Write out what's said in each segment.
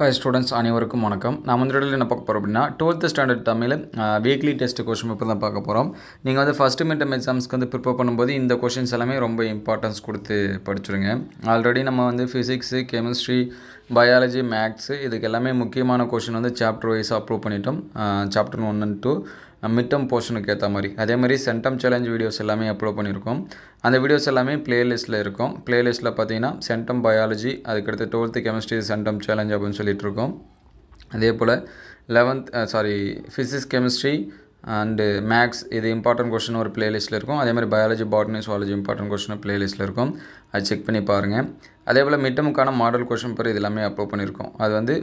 hi students அனைவருக்கும் வணக்கம் நான் வந்து என்ன பார்க்க போகிறோம் அப்படின்னா twelfth standard Tamil weekly test question paper தான் பார்க்க போகிறோம் நீங்கள் வந்து ஃபஸ்ட்டு மிட் எக்ஸாம்ஸ்க்கு வந்து ப்ரிப்பேர் பண்ணும்போது இந்த கொஷின்ஸ் எல்லாமே ரொம்ப இம்பார்ட்டன்ஸ் கொடுத்து படிச்சுருங்க ஆல்ரெடி நம்ம வந்து ஃபிசிக்ஸு கெமிஸ்ட்ரி பயாலஜி மேக்ஸு இதுக்கு எல்லாமே முக்கியமான கொஷின் வந்து சாப்டர் வைஸாக அப்ரூவ் பண்ணிட்டோம் சாப்டர் ஒன் அண்ட் டூ மிட்டம் போர்ஷனுக்கு ஏற்ற மாதிரி அதே மாதிரி சென்டம் சேலஞ்ச் வீடியோஸ் எல்லாமே அப்லோட் பண்ணியிருக்கோம் அந்த வீடியோஸ் எல்லாமே பிளேலிஸ்ட்டில் இருக்கும் பிளேலிஸ்ட்டில் பார்த்தீங்கன்னா சென்டம் பயாலஜி அதுக்கடுத்து டுவெல்த்து கெமிஸ்ட்ரி சென்டம் சேலஞ்ச் அப்படின்னு சொல்லிட்டு இருக்கோம் அதே போல் eleventh sorry physics chemistry and maths uh, இது இம்பார்ட்டன்ட் கொஷின் ஒரு பிளேலிஸ்ட்டில் இருக்கும் அதே மாதிரி biology botany zoology important question பிளேலிஸ்ட்டில் இருக்கும் அது செக் பண்ணி பாருங்கள் அதே போல் மிட்டமுக்கான மாடல் கொஷின் பேர் இது எல்லாமே அப்லோட் பண்ணியிருக்கோம் அது வந்து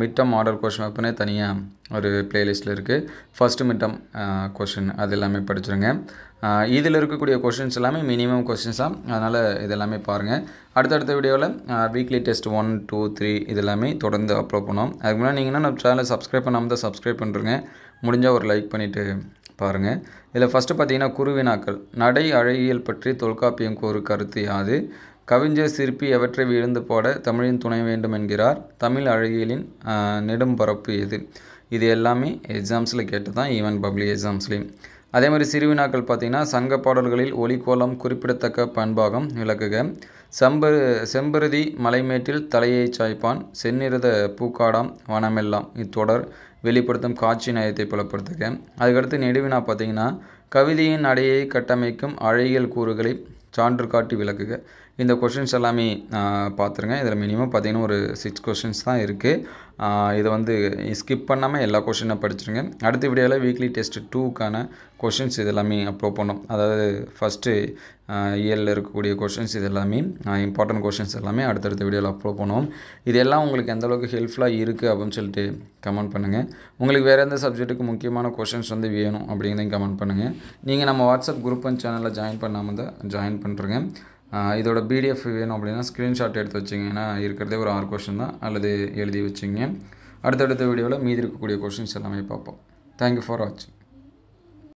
மிட்டம் மாடல் கொஷின் வெப்பனே தனியாக ஒரு பிளேலிஸ்ட்டில் இருக்குது ஃபஸ்ட்டு மிட்டம் கொஷின் அது எல்லாமே படிச்சுருங்க இதில் இருக்கக்கூடிய கொஷின்ஸ் எல்லாமே மினிமம் கொஷின்ஸ் தான் அதனால் இது எல்லாமே பாருங்கள் அடுத்தடுத்த வீடியோவில் weekly test one two three இதெல்லாமே தொடர்ந்து அப்லோட் பண்ணோம் அதுக்கு முன்னாடி நீங்கள் நம்ம சேனலை சப்ஸ்கிரைப் பண்ணாமல் தான் சப்ஸ்கிரைப் பண்ணுறேங்க முடிஞ்சால் ஒரு லைக் பண்ணிவிட்டு பாருங்கள் இதில் ஃபஸ்ட்டு பார்த்தீங்கன்னா குருவினாக்கள் நடை அழகியல் பற்றி தொல்காப்பியம் ஒரு கருத்து யாது கவிஞர் சிற்பி எவற்றை விழுந்து போட தமிழின் துணை வேண்டும் என்கிறார் தமிழ் அழகியலின் நெடும் பரப்பு எது இது எல்லாமே எக்ஸாம்ஸில் கேட்டு தான் ஈவன் பப்ளிக் எக்ஸாம்ஸ்லேயும் அதே மாதிரி சிறுவினாக்கள் பார்த்திங்கன்னா சங்க பாடல்களில் ஒலிக்கோலம் குறிப்பிடத்தக்க பண்பாகம் விளக்குக செம்பரு செம்பருதி மலைமேட்டில் தலையை சாய்ப்பான் செந்நிறத பூக்காடாம் வனமெல்லாம் இத்தொடர் வெளிப்படுத்தும் காட்சி நயத்தை புலப்படுத்துக அதுக்கடுத்து நெடுவினா பார்த்தீங்கன்னா கவிதையின் அடையை கட்டமைக்கும் அழகியல் கூறுகளை சான்று காட்டி விளக்குக இந்த கொஷின்ஸ் எல்லாமே பார்த்துருங்க இதில் மினிமம் பார்த்திங்கன்னா ஒரு சிக்ஸ் கொஷின்ஸ் தான் இருக்குது இதை வந்து ஸ்கிப் பண்ணாமல் எல்லா கொஷினும் படிச்சுருங்க அடுத்த வீடியோவில் வீக்லி டெஸ்ட் டூக்கான கொஷின்ஸ் இது எல்லாமே அப்லோட் பண்ணோம் அதாவது ஃபஸ்ட்டு இயரில் இருக்கக்கூடிய கொஷின்ஸ் இது எல்லாமே இம்பார்ட்டன்ட் கொஷின்ஸ் எல்லாமே அடுத்தடுத்த வீடியோவில் அப்லோட் பண்ணுவோம் இதெல்லாம் உங்களுக்கு எந்தளவுக்கு ஹெல்ப்ஃபுல்லாக இருக்குது அப்படின்னு சொல்லிட்டு கமெண்ட் பண்ணுங்கள் உங்களுக்கு வேறு எந்த சப்ஜெக்ட்டுக்கு முக்கியமான கொஷின்ஸ் வந்து வேணும் அப்படிங்கிறதையும் கமெண்ட் பண்ணுங்கள் நீங்கள் நம்ம வாட்ஸ்அப் குரூப் அண்ட் சேனலில் ஜாயின் பண்ணாமல் தான் ஜாயின் பண்ணுறேங்க இதோட பிடிஎஃப் வேணும் அப்படின்னா ஸ்க்ரீன்ஷாட் எடுத்து வச்சிங்கன்னா இருக்கிறதே ஒரு ஆறு கொஷின் தான் அல்லது எழுதி வச்சிங்க அடுத்தடுத்த வீடியோவில் மீதி இருக்கக்கூடிய கொஷின்ஸ் எல்லாமே பார்ப்போம் தேங்க்யூ ஃபார் வாட்சிங்